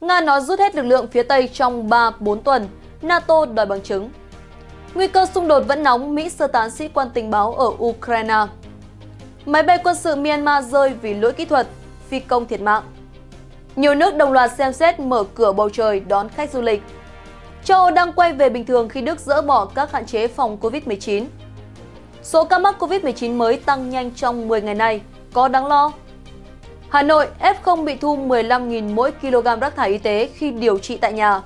Nga nói rút hết lực lượng phía Tây trong 3-4 tuần, NATO đòi bằng chứng. Nguy cơ xung đột vẫn nóng, Mỹ sơ tán sĩ quan tình báo ở Ukraine. Máy bay quân sự Myanmar rơi vì lỗi kỹ thuật, phi công thiệt mạng. Nhiều nước đồng loạt xem xét mở cửa bầu trời đón khách du lịch. Châu Âu đang quay về bình thường khi Đức dỡ bỏ các hạn chế phòng Covid-19. Số ca mắc Covid-19 mới tăng nhanh trong 10 ngày này, có đáng lo Hà Nội, F0 bị thu 15.000 mỗi kg rác thải y tế khi điều trị tại nhà.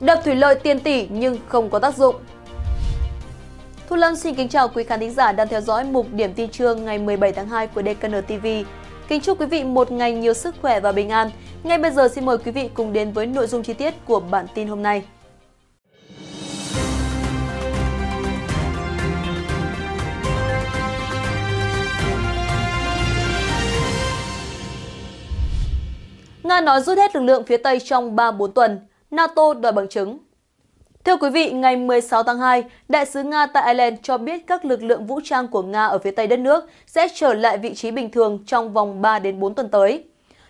Đập thủy lợi tiền tỷ nhưng không có tác dụng. Thu Lâm xin kính chào quý khán thính giả đang theo dõi mục điểm tin trưa ngày 17 tháng 2 của DKN TV. Kính chúc quý vị một ngày nhiều sức khỏe và bình an. Ngay bây giờ xin mời quý vị cùng đến với nội dung chi tiết của bản tin hôm nay. Nga nói rút hết lực lượng phía Tây trong 3-4 tuần, NATO đòi bằng chứng. Thưa quý vị, ngày 16 tháng 2, đại sứ Nga tại Ireland cho biết các lực lượng vũ trang của Nga ở phía Tây đất nước sẽ trở lại vị trí bình thường trong vòng 3 đến 4 tuần tới.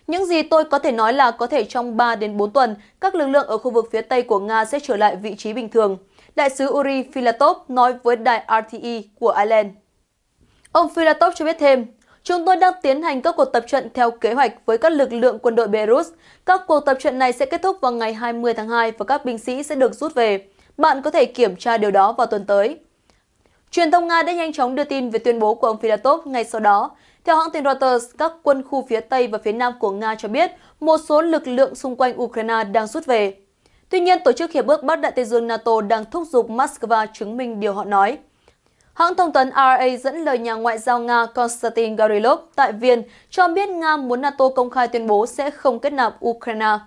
Những gì tôi có thể nói là có thể trong 3 đến 4 tuần, các lực lượng ở khu vực phía Tây của Nga sẽ trở lại vị trí bình thường, đại sứ Uri Filatov nói với đài RTE của Ireland. Ông Filatov cho biết thêm, Chúng tôi đang tiến hành các cuộc tập trận theo kế hoạch với các lực lượng quân đội Beirut. Các cuộc tập trận này sẽ kết thúc vào ngày 20 tháng 2 và các binh sĩ sẽ được rút về. Bạn có thể kiểm tra điều đó vào tuần tới. Truyền thông Nga đã nhanh chóng đưa tin về tuyên bố của ông Filatov ngay sau đó. Theo hãng tin Reuters, các quân khu phía Tây và phía Nam của Nga cho biết một số lực lượng xung quanh Ukraine đang rút về. Tuy nhiên, Tổ chức Hiệp ước Bắc Đại Tây Dương NATO đang thúc giục Moscow chứng minh điều họ nói. Hãng thông tấn RA dẫn lời nhà ngoại giao Nga Konstantin Gavrilov tại Viên cho biết Nga muốn NATO công khai tuyên bố sẽ không kết nạp Ukraine.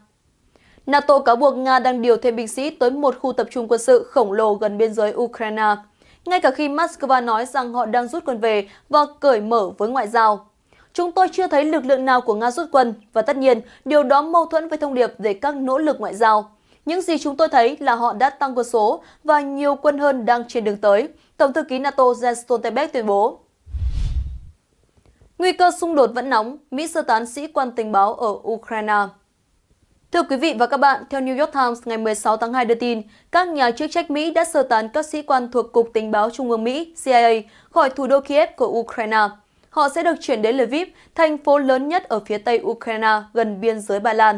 NATO cáo buộc Nga đang điều thêm binh sĩ tới một khu tập trung quân sự khổng lồ gần biên giới Ukraine, ngay cả khi Moscow nói rằng họ đang rút quân về và cởi mở với ngoại giao. Chúng tôi chưa thấy lực lượng nào của Nga rút quân và tất nhiên điều đó mâu thuẫn với thông điệp về các nỗ lực ngoại giao. Những gì chúng tôi thấy là họ đã tăng quân số và nhiều quân hơn đang trên đường tới, Tổng thư ký NATO Jens Stoltenberg tuyên bố. Nguy cơ xung đột vẫn nóng, Mỹ sơ tán sĩ quan tình báo ở Ukraine. Thưa quý vị và các bạn, theo New York Times ngày 16 tháng 2 đưa tin, các nhà chức trách Mỹ đã sơ tán các sĩ quan thuộc Cục Tình báo Trung ương Mỹ CIA khỏi thủ đô Kiev của Ukraine. Họ sẽ được chuyển đến Lviv, thành phố lớn nhất ở phía tây Ukraine gần biên giới Ba Lan.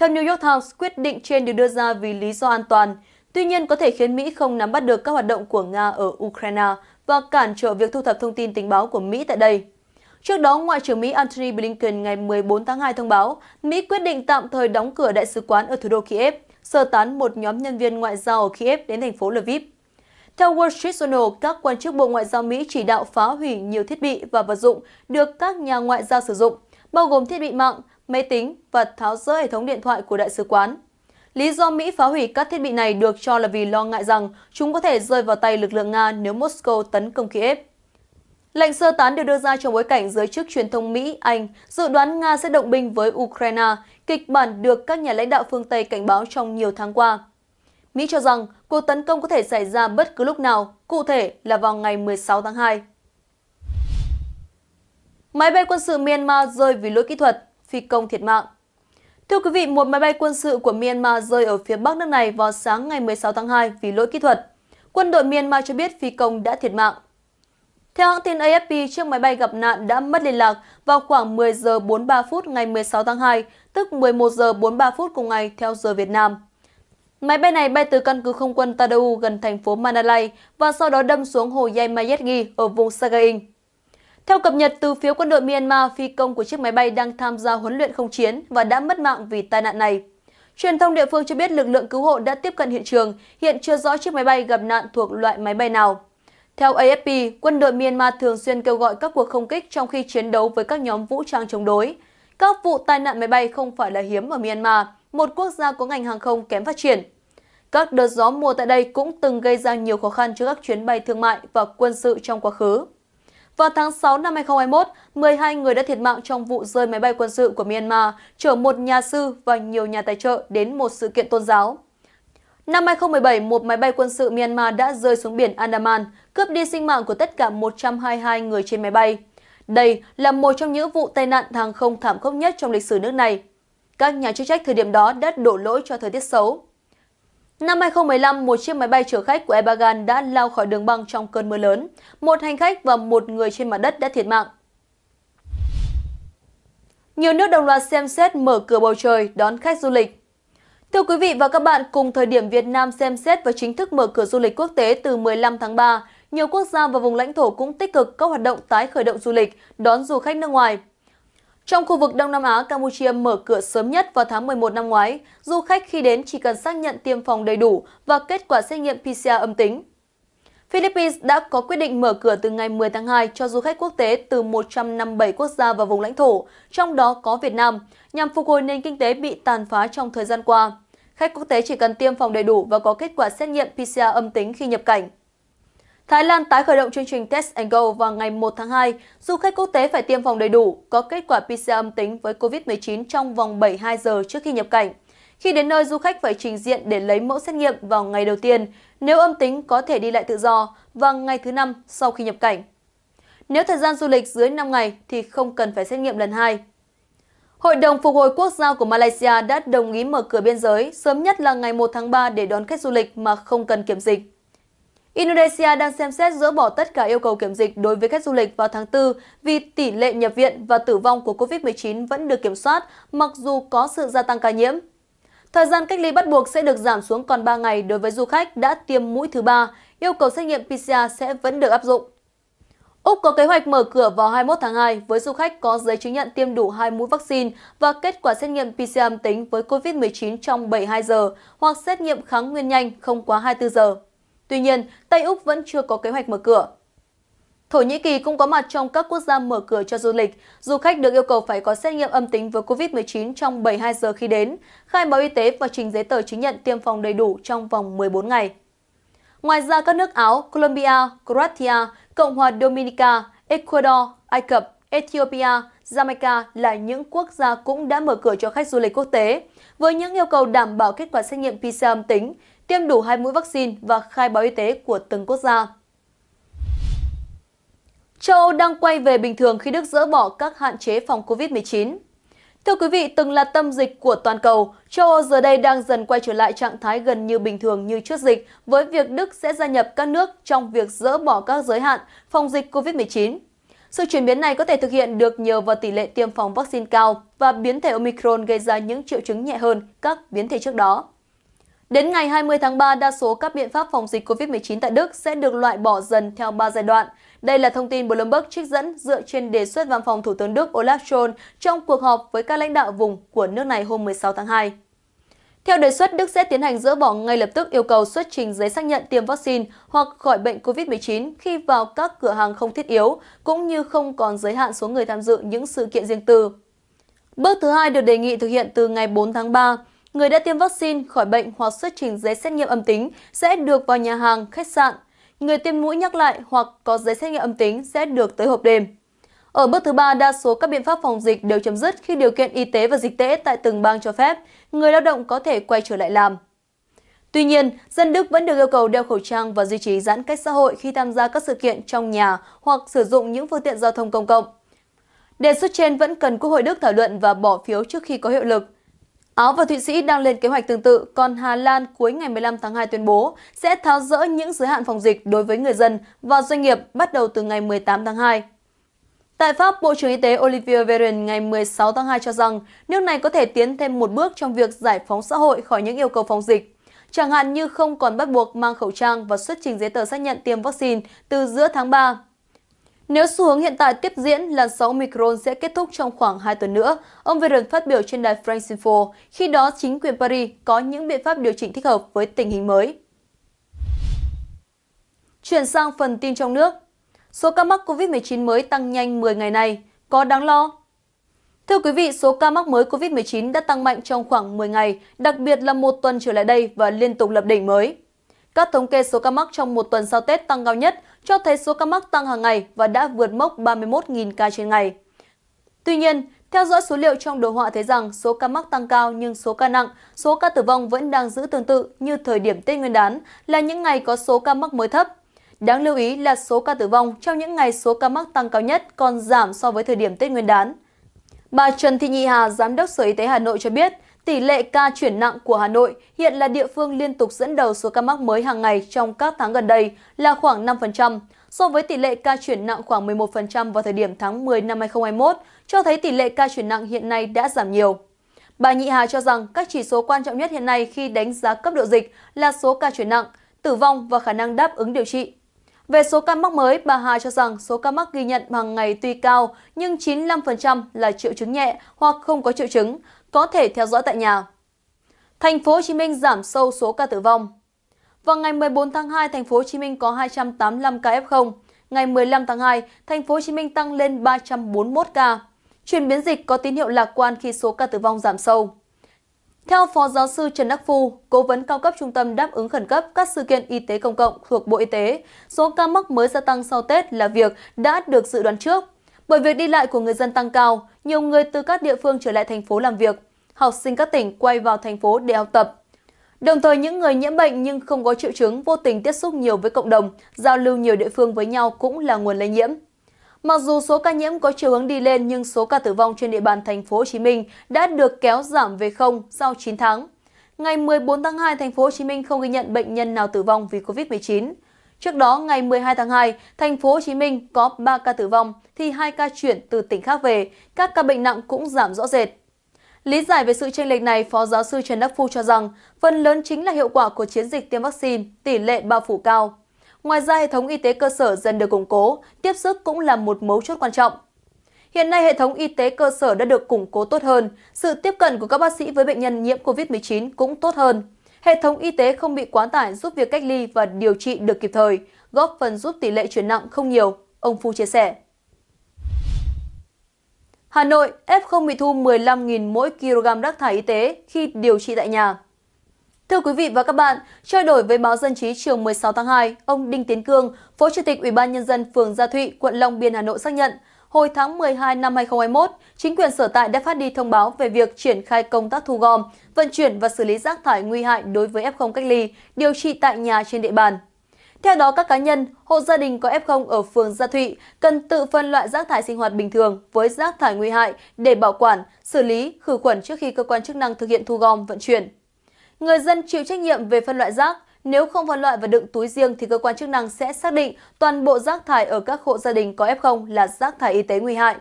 Theo New York Times, quyết định trên được đưa ra vì lý do an toàn, tuy nhiên có thể khiến Mỹ không nắm bắt được các hoạt động của Nga ở Ukraine và cản trở việc thu thập thông tin tình báo của Mỹ tại đây. Trước đó, Ngoại trưởng Mỹ Antony Blinken ngày 14 tháng 2 thông báo Mỹ quyết định tạm thời đóng cửa đại sứ quán ở thủ đô Kiev, sơ tán một nhóm nhân viên ngoại giao ở Kiev đến thành phố Lviv. Theo Wall Street Journal, các quan chức Bộ Ngoại giao Mỹ chỉ đạo phá hủy nhiều thiết bị và vật dụng được các nhà ngoại giao sử dụng, bao gồm thiết bị mạng, máy tính và tháo rỡ hệ thống điện thoại của đại sứ quán. Lý do Mỹ phá hủy các thiết bị này được cho là vì lo ngại rằng chúng có thể rơi vào tay lực lượng Nga nếu Moscow tấn công Kiev. Lệnh sơ tán được đưa ra trong bối cảnh giới chức truyền thông Mỹ, Anh dự đoán Nga sẽ động binh với Ukraine, kịch bản được các nhà lãnh đạo phương Tây cảnh báo trong nhiều tháng qua. Mỹ cho rằng cuộc tấn công có thể xảy ra bất cứ lúc nào, cụ thể là vào ngày 16 tháng 2. Máy bay quân sự Myanmar rơi vì lỗi kỹ thuật phi công thiệt mạng. Thưa quý vị, một máy bay quân sự của Myanmar rơi ở phía bắc nước này vào sáng ngày 16 tháng 2 vì lỗi kỹ thuật. Quân đội Myanmar cho biết phi công đã thiệt mạng. Theo hãng tin AFP, chiếc máy bay gặp nạn đã mất liên lạc vào khoảng 10 giờ 43 phút ngày 16 tháng 2, tức 11 giờ 43 phút cùng ngày theo giờ Việt Nam. Máy bay này bay từ căn cứ không quân Tadau gần thành phố Manalay và sau đó đâm xuống hồ Yaimayetgi ở vùng Sagaing. Theo cập nhật từ phía quân đội Myanmar, phi công của chiếc máy bay đang tham gia huấn luyện không chiến và đã mất mạng vì tai nạn này. Truyền thông địa phương cho biết lực lượng cứu hộ đã tiếp cận hiện trường, hiện chưa rõ chiếc máy bay gặp nạn thuộc loại máy bay nào. Theo AFP, quân đội Myanmar thường xuyên kêu gọi các cuộc không kích trong khi chiến đấu với các nhóm vũ trang chống đối. Các vụ tai nạn máy bay không phải là hiếm ở Myanmar, một quốc gia có ngành hàng không kém phát triển. Các đợt gió mùa tại đây cũng từng gây ra nhiều khó khăn cho các chuyến bay thương mại và quân sự trong quá khứ. Vào tháng 6 năm 2021, 12 người đã thiệt mạng trong vụ rơi máy bay quân sự của Myanmar, chở một nhà sư và nhiều nhà tài trợ đến một sự kiện tôn giáo. Năm 2017, một máy bay quân sự Myanmar đã rơi xuống biển Andaman, cướp đi sinh mạng của tất cả 122 người trên máy bay. Đây là một trong những vụ tai nạn hàng không thảm khốc nhất trong lịch sử nước này. Các nhà chức trách thời điểm đó đã đổ lỗi cho thời tiết xấu, Năm 2015, một chiếc máy bay chở khách của Erdogan đã lao khỏi đường băng trong cơn mưa lớn. Một hành khách và một người trên mặt đất đã thiệt mạng. Nhiều nước đồng loạt xem xét mở cửa bầu trời đón khách du lịch. Thưa quý vị và các bạn, cùng thời điểm Việt Nam xem xét và chính thức mở cửa du lịch quốc tế từ 15 tháng 3, nhiều quốc gia và vùng lãnh thổ cũng tích cực các hoạt động tái khởi động du lịch, đón du khách nước ngoài. Trong khu vực Đông Nam Á, Campuchia mở cửa sớm nhất vào tháng 11 năm ngoái. Du khách khi đến chỉ cần xác nhận tiêm phòng đầy đủ và kết quả xét nghiệm PCR âm tính. Philippines đã có quyết định mở cửa từ ngày 10 tháng 2 cho du khách quốc tế từ 157 quốc gia và vùng lãnh thổ, trong đó có Việt Nam, nhằm phục hồi nền kinh tế bị tàn phá trong thời gian qua. Khách quốc tế chỉ cần tiêm phòng đầy đủ và có kết quả xét nghiệm PCR âm tính khi nhập cảnh. Thái Lan tái khởi động chương trình Test and Go vào ngày 1 tháng 2. Du khách quốc tế phải tiêm phòng đầy đủ, có kết quả PCR âm tính với COVID-19 trong vòng 72 giờ trước khi nhập cảnh. Khi đến nơi, du khách phải trình diện để lấy mẫu xét nghiệm vào ngày đầu tiên. Nếu âm tính, có thể đi lại tự do và ngày thứ năm sau khi nhập cảnh. Nếu thời gian du lịch dưới 5 ngày thì không cần phải xét nghiệm lần 2. Hội đồng Phục hồi Quốc gia của Malaysia đã đồng ý mở cửa biên giới sớm nhất là ngày 1 tháng 3 để đón khách du lịch mà không cần kiểm dịch. Indonesia đang xem xét dỡ bỏ tất cả yêu cầu kiểm dịch đối với khách du lịch vào tháng 4 vì tỷ lệ nhập viện và tử vong của COVID-19 vẫn được kiểm soát mặc dù có sự gia tăng ca nhiễm. Thời gian cách ly bắt buộc sẽ được giảm xuống còn 3 ngày đối với du khách đã tiêm mũi thứ ba. Yêu cầu xét nghiệm PCR sẽ vẫn được áp dụng. Úc có kế hoạch mở cửa vào 21 tháng 2 với du khách có giấy chứng nhận tiêm đủ 2 mũi vaccine và kết quả xét nghiệm PCR âm tính với COVID-19 trong 72 giờ hoặc xét nghiệm kháng nguyên nhanh không quá 24 giờ. Tuy nhiên, Tây Úc vẫn chưa có kế hoạch mở cửa. Thổ Nhĩ Kỳ cũng có mặt trong các quốc gia mở cửa cho du lịch. Du khách được yêu cầu phải có xét nghiệm âm tính với COVID-19 trong 72 giờ khi đến, khai báo y tế và trình giấy tờ chứng nhận tiêm phòng đầy đủ trong vòng 14 ngày. Ngoài ra, các nước Áo, Colombia, Croatia, Cộng hòa Dominica, Ecuador, Ai Cập, Ethiopia, Jamaica là những quốc gia cũng đã mở cửa cho khách du lịch quốc tế, với những yêu cầu đảm bảo kết quả xét nghiệm PCR âm tính, tiêm đủ hai mũi vaccine và khai báo y tế của từng quốc gia. Châu Âu đang quay về bình thường khi Đức dỡ bỏ các hạn chế phòng COVID-19. Thưa quý vị, từng là tâm dịch của toàn cầu, châu Âu giờ đây đang dần quay trở lại trạng thái gần như bình thường như trước dịch, với việc Đức sẽ gia nhập các nước trong việc dỡ bỏ các giới hạn phòng dịch COVID-19. Sự chuyển biến này có thể thực hiện được nhờ vào tỷ lệ tiêm phòng vaccine cao và biến thể Omicron gây ra những triệu chứng nhẹ hơn các biến thể trước đó. Đến ngày 20 tháng 3, đa số các biện pháp phòng dịch COVID-19 tại Đức sẽ được loại bỏ dần theo 3 giai đoạn. Đây là thông tin Bloomberg trích dẫn dựa trên đề xuất văn phòng Thủ tướng Đức Olaf Scholz trong cuộc họp với các lãnh đạo vùng của nước này hôm 16 tháng 2. Theo đề xuất, Đức sẽ tiến hành dỡ bỏ ngay lập tức yêu cầu xuất trình giấy xác nhận tiêm vaccine hoặc khỏi bệnh COVID-19 khi vào các cửa hàng không thiết yếu, cũng như không còn giới hạn số người tham dự những sự kiện riêng tư. Bước thứ hai được đề nghị thực hiện từ ngày 4 tháng 3. Người đã tiêm vaccine khỏi bệnh hoặc xuất trình giấy xét nghiệm âm tính sẽ được vào nhà hàng, khách sạn. Người tiêm mũi nhắc lại hoặc có giấy xét nghiệm âm tính sẽ được tới hộp đêm. Ở bước thứ ba, đa số các biện pháp phòng dịch đều chấm dứt khi điều kiện y tế và dịch tễ tại từng bang cho phép, người lao động có thể quay trở lại làm. Tuy nhiên, dân Đức vẫn được yêu cầu đeo khẩu trang và duy trì giãn cách xã hội khi tham gia các sự kiện trong nhà hoặc sử dụng những phương tiện giao thông công cộng. Đề xuất trên vẫn cần Quốc hội Đức thảo luận và bỏ phiếu trước khi có hiệu lực. Áo và Thụy Sĩ đang lên kế hoạch tương tự, còn Hà Lan cuối ngày 15 tháng 2 tuyên bố sẽ tháo rỡ những giới hạn phòng dịch đối với người dân và doanh nghiệp bắt đầu từ ngày 18 tháng 2. Tại Pháp, Bộ trưởng Y tế Olivier Véran ngày 16 tháng 2 cho rằng nước này có thể tiến thêm một bước trong việc giải phóng xã hội khỏi những yêu cầu phòng dịch, chẳng hạn như không còn bắt buộc mang khẩu trang và xuất trình giấy tờ xác nhận tiêm vaccine từ giữa tháng 3 nếu xu hướng hiện tại tiếp diễn, làn sóng Omicron sẽ kết thúc trong khoảng 2 tuần nữa, ông Veron phát biểu trên đài France Info, khi đó chính quyền Paris có những biện pháp điều chỉnh thích hợp với tình hình mới. Chuyển sang phần tin trong nước. Số ca mắc COVID-19 mới tăng nhanh 10 ngày này có đáng lo? Thưa quý vị, số ca mắc mới COVID-19 đã tăng mạnh trong khoảng 10 ngày, đặc biệt là một tuần trở lại đây và liên tục lập đỉnh mới. Các thống kê số ca mắc trong một tuần sau Tết tăng cao nhất cho thấy số ca mắc tăng hàng ngày và đã vượt mốc 31.000 ca trên ngày. Tuy nhiên, theo dõi số liệu trong đồ họa thấy rằng số ca mắc tăng cao nhưng số ca nặng, số ca tử vong vẫn đang giữ tương tự như thời điểm Tết Nguyên đán là những ngày có số ca mắc mới thấp. Đáng lưu ý là số ca tử vong trong những ngày số ca mắc tăng cao nhất còn giảm so với thời điểm Tết Nguyên đán. Bà Trần Thị Nhị Hà, Giám đốc Sở Y tế Hà Nội cho biết, Tỷ lệ ca chuyển nặng của Hà Nội hiện là địa phương liên tục dẫn đầu số ca mắc mới hàng ngày trong các tháng gần đây là khoảng 5%, so với tỷ lệ ca chuyển nặng khoảng 11% vào thời điểm tháng 10 năm 2021, cho thấy tỷ lệ ca chuyển nặng hiện nay đã giảm nhiều. Bà Nhị Hà cho rằng các chỉ số quan trọng nhất hiện nay khi đánh giá cấp độ dịch là số ca chuyển nặng, tử vong và khả năng đáp ứng điều trị. Về số ca mắc mới, bà Hà cho rằng số ca mắc ghi nhận hàng ngày tuy cao nhưng 95% là triệu chứng nhẹ hoặc không có triệu chứng, có thể theo dõi tại nhà. Thành phố Hồ Chí Minh giảm sâu số ca tử vong. Vào ngày 14 tháng 2, thành phố Hồ Chí Minh có 285 ca F0. Ngày 15 tháng 2, thành phố Hồ Chí Minh tăng lên 341 ca. Chuyển biến dịch có tín hiệu lạc quan khi số ca tử vong giảm sâu. Theo Phó Giáo sư Trần Đắc Phu, Cố vấn cao cấp Trung tâm Đáp ứng Khẩn cấp các sự kiện y tế công cộng thuộc Bộ Y tế, số ca mắc mới gia tăng sau Tết là việc đã được dự đoán trước. Bởi việc đi lại của người dân tăng cao, nhiều người từ các địa phương trở lại thành phố làm việc, học sinh các tỉnh quay vào thành phố để học tập. Đồng thời những người nhiễm bệnh nhưng không có triệu chứng vô tình tiếp xúc nhiều với cộng đồng, giao lưu nhiều địa phương với nhau cũng là nguồn lây nhiễm. Mặc dù số ca nhiễm có chiều hướng đi lên nhưng số ca tử vong trên địa bàn thành phố Hồ Chí Minh đã được kéo giảm về không sau 9 tháng. Ngày 14 tháng 2, thành phố Hồ Chí Minh không ghi nhận bệnh nhân nào tử vong vì Covid-19. Trước đó, ngày 12 tháng 2, thành phố Hồ Chí Minh có 3 ca tử vong thì 2 ca chuyển từ tỉnh khác về, các ca bệnh nặng cũng giảm rõ rệt. Lý giải về sự chênh lệch này, Phó giáo sư Trần Đắc Phu cho rằng phần lớn chính là hiệu quả của chiến dịch tiêm vaccine, tỷ lệ bao phủ cao. Ngoài ra, hệ thống y tế cơ sở dần được củng cố, tiếp sức cũng là một mấu chốt quan trọng. Hiện nay, hệ thống y tế cơ sở đã được củng cố tốt hơn, sự tiếp cận của các bác sĩ với bệnh nhân nhiễm COVID-19 cũng tốt hơn. Hệ thống y tế không bị quá tải giúp việc cách ly và điều trị được kịp thời, góp phần giúp tỷ lệ chuyển nặng không nhiều, ông Phu chia sẻ. Hà Nội, F0 bị thu 15.000 mỗi kg rác thải y tế khi điều trị tại nhà. Thưa quý vị và các bạn, trao đổi với báo Dân trí chiều 16 tháng 2, ông Đinh Tiến Cương, Phó Chủ tịch Ủy ban Nhân dân phường Gia Thụy, quận Long Biên, Hà Nội xác nhận, Hồi tháng 12 năm 2021, chính quyền sở tại đã phát đi thông báo về việc triển khai công tác thu gom, vận chuyển và xử lý rác thải nguy hại đối với F0 cách ly, điều trị tại nhà trên địa bàn. Theo đó, các cá nhân, hộ gia đình có F0 ở phường Gia Thụy cần tự phân loại rác thải sinh hoạt bình thường với rác thải nguy hại để bảo quản, xử lý, khử khuẩn trước khi cơ quan chức năng thực hiện thu gom, vận chuyển. Người dân chịu trách nhiệm về phân loại rác, nếu không phân loại và đựng túi riêng thì cơ quan chức năng sẽ xác định toàn bộ rác thải ở các hộ gia đình có F0 là rác thải y tế nguy hại.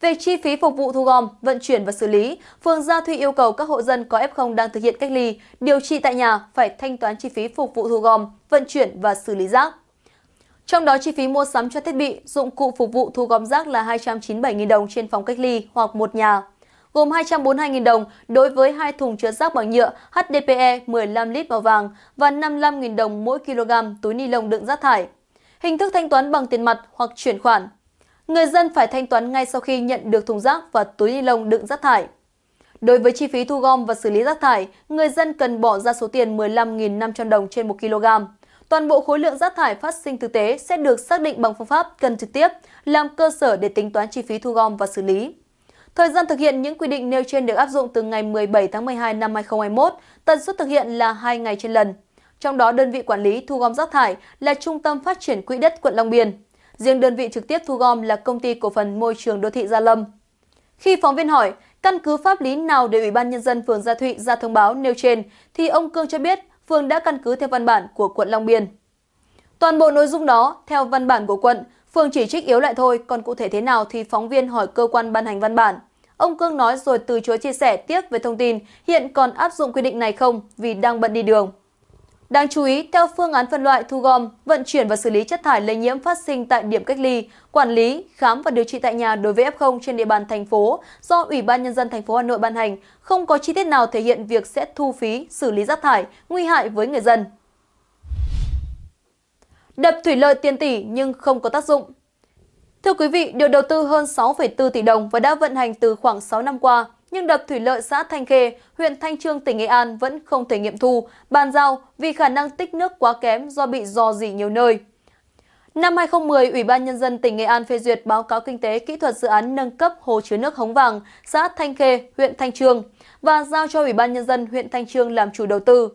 Về chi phí phục vụ thu gom, vận chuyển và xử lý, phường Gia Thụy yêu cầu các hộ dân có F0 đang thực hiện cách ly, điều trị tại nhà phải thanh toán chi phí phục vụ thu gom, vận chuyển và xử lý rác. Trong đó chi phí mua sắm cho thiết bị, dụng cụ phục vụ thu gom rác là 297.000 đồng trên phòng cách ly hoặc một nhà gồm 242.000 đồng đối với hai thùng chứa rác bằng nhựa HDPE 15 lít màu vàng và 55.000 đồng mỗi kg túi ni lông đựng rác thải. Hình thức thanh toán bằng tiền mặt hoặc chuyển khoản. Người dân phải thanh toán ngay sau khi nhận được thùng rác và túi ni lông đựng rác thải. Đối với chi phí thu gom và xử lý rác thải, người dân cần bỏ ra số tiền 15.500 đồng trên 1 kg. Toàn bộ khối lượng rác thải phát sinh thực tế sẽ được xác định bằng phương pháp cân trực tiếp, làm cơ sở để tính toán chi phí thu gom và xử lý. Thời gian thực hiện những quy định nêu trên được áp dụng từ ngày 17 tháng 12 năm 2021, tần suất thực hiện là 2 ngày trên lần. Trong đó, đơn vị quản lý thu gom rác thải là Trung tâm Phát triển Quỹ đất quận Long Biên. Riêng đơn vị trực tiếp thu gom là Công ty Cổ phần Môi trường Đô thị Gia Lâm. Khi phóng viên hỏi, căn cứ pháp lý nào để Ủy ban Nhân dân phường Gia Thụy ra thông báo nêu trên, thì ông Cương cho biết phường đã căn cứ theo văn bản của quận Long Biên. Toàn bộ nội dung đó, theo văn bản của quận, phường chỉ trích yếu lại thôi, còn cụ thể thế nào thì phóng viên hỏi cơ quan ban hành văn bản. Ông Cương nói rồi từ chối chia sẻ tiếp về thông tin hiện còn áp dụng quy định này không vì đang bận đi đường. Đáng chú ý, theo phương án phân loại thu gom, vận chuyển và xử lý chất thải lây nhiễm phát sinh tại điểm cách ly, quản lý, khám và điều trị tại nhà đối với F0 trên địa bàn thành phố do Ủy ban nhân dân thành phố Hà Nội ban hành, không có chi tiết nào thể hiện việc sẽ thu phí xử lý rác thải nguy hại với người dân. Đập thủy lợi tiền tỷ nhưng không có tác dụng. Thưa quý vị, được đầu tư hơn 6,4 tỷ đồng và đã vận hành từ khoảng 6 năm qua, nhưng đập thủy lợi xã Thanh Khê, huyện Thanh Trương, tỉnh Nghệ An vẫn không thể nghiệm thu, bàn giao vì khả năng tích nước quá kém do bị dò dỉ nhiều nơi. Năm 2010, Ủy ban Nhân dân tỉnh Nghệ An phê duyệt báo cáo kinh tế kỹ thuật dự án nâng cấp hồ chứa nước Hống Vàng, xã Thanh Khê, huyện Thanh Trương và giao cho Ủy ban Nhân dân huyện Thanh Trương làm chủ đầu tư.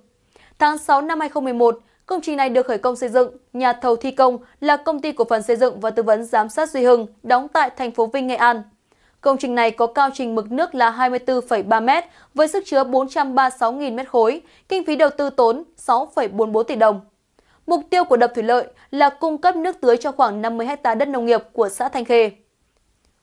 Tháng 6 năm 2011, Công trình này được khởi công xây dựng, nhà thầu thi công là công ty cổ phần xây dựng và tư vấn giám sát Duy Hưng, đóng tại thành phố Vinh, Nghệ An. Công trình này có cao trình mực nước là 24,3 m với sức chứa 436.000 m khối, kinh phí đầu tư tốn 6,44 tỷ đồng. Mục tiêu của đập thủy lợi là cung cấp nước tưới cho khoảng 50 ha đất nông nghiệp của xã Thanh Khê.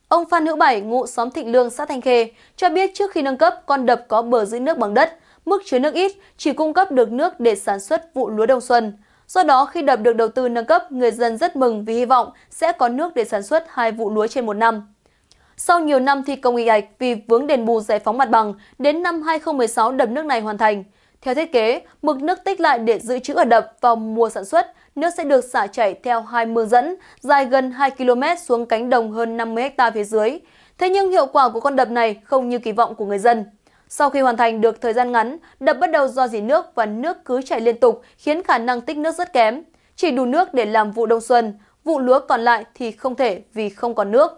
Ông Phan Hữu Bảy, ngụ xóm Thịnh Lương, xã Thanh Khê, cho biết trước khi nâng cấp, con đập có bờ giữ nước bằng đất, mức chứa nước ít, chỉ cung cấp được nước để sản xuất vụ lúa đông xuân. Do đó, khi đập được đầu tư nâng cấp, người dân rất mừng vì hy vọng sẽ có nước để sản xuất hai vụ lúa trên một năm. Sau nhiều năm thi công y ạch vì vướng đền bù giải phóng mặt bằng, đến năm 2016 đập nước này hoàn thành. Theo thiết kế, mực nước tích lại để giữ trữ ở đập vào mùa sản xuất, nước sẽ được xả chảy theo hai mương dẫn dài gần 2 km xuống cánh đồng hơn 50 ha phía dưới. Thế nhưng hiệu quả của con đập này không như kỳ vọng của người dân. Sau khi hoàn thành được thời gian ngắn, đập bắt đầu do dỉ nước và nước cứ chảy liên tục khiến khả năng tích nước rất kém. Chỉ đủ nước để làm vụ đông xuân, vụ lúa còn lại thì không thể vì không còn nước.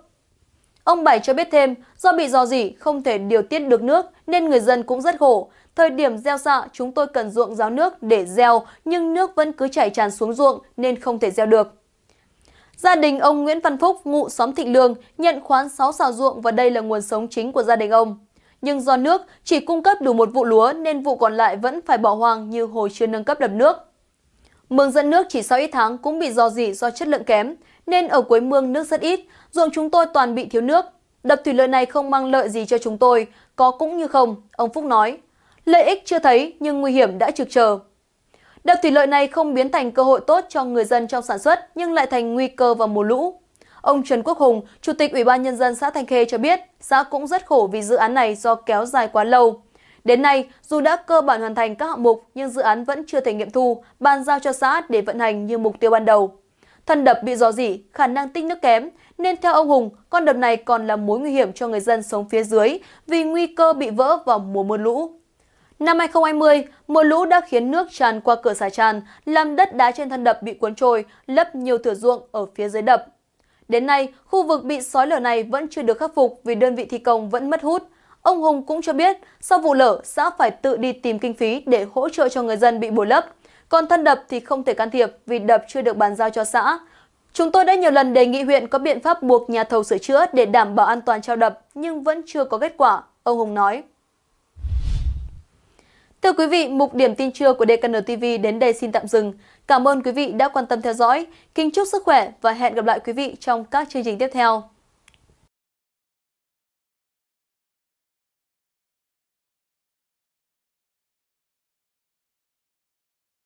Ông Bảy cho biết thêm, do bị dò dỉ không thể điều tiết được nước nên người dân cũng rất khổ. Thời điểm gieo xạ, chúng tôi cần ruộng ráo nước để gieo nhưng nước vẫn cứ chảy tràn xuống ruộng nên không thể gieo được. Gia đình ông Nguyễn Văn Phúc, ngụ xóm Thịnh Lương, nhận khoán 6 xào ruộng và đây là nguồn sống chính của gia đình ông nhưng do nước chỉ cung cấp đủ một vụ lúa nên vụ còn lại vẫn phải bỏ hoang như hồ chưa nâng cấp đập nước. Mương dẫn nước chỉ sau ít tháng cũng bị dò dỉ do chất lượng kém, nên ở cuối mương nước rất ít, ruộng chúng tôi toàn bị thiếu nước. Đập thủy lợi này không mang lợi gì cho chúng tôi, có cũng như không, ông Phúc nói. Lợi ích chưa thấy nhưng nguy hiểm đã trực chờ. Đập thủy lợi này không biến thành cơ hội tốt cho người dân trong sản xuất nhưng lại thành nguy cơ vào mùa lũ. Ông Trần Quốc Hùng, Chủ tịch Ủy ban Nhân dân xã Thanh Khê cho biết, xã cũng rất khổ vì dự án này do kéo dài quá lâu. Đến nay, dù đã cơ bản hoàn thành các hạng mục nhưng dự án vẫn chưa thể nghiệm thu, bàn giao cho xã để vận hành như mục tiêu ban đầu. Thân đập bị dò dỉ, khả năng tích nước kém, nên theo ông Hùng, con đập này còn là mối nguy hiểm cho người dân sống phía dưới vì nguy cơ bị vỡ vào mùa mưa lũ. Năm 2020, mưa lũ đã khiến nước tràn qua cửa xả tràn, làm đất đá trên thân đập bị cuốn trôi, lấp nhiều thửa ruộng ở phía dưới đập. Đến nay, khu vực bị sói lở này vẫn chưa được khắc phục vì đơn vị thi công vẫn mất hút. Ông Hùng cũng cho biết, sau vụ lở, xã phải tự đi tìm kinh phí để hỗ trợ cho người dân bị bồi lấp. Còn thân đập thì không thể can thiệp vì đập chưa được bàn giao cho xã. Chúng tôi đã nhiều lần đề nghị huyện có biện pháp buộc nhà thầu sửa chữa để đảm bảo an toàn trao đập, nhưng vẫn chưa có kết quả, ông Hùng nói. Thưa quý vị, mục điểm tin trưa của DKN TV đến đây xin tạm dừng. Cảm ơn quý vị đã quan tâm theo dõi. Kính chúc sức khỏe và hẹn gặp lại quý vị trong các chương trình tiếp theo.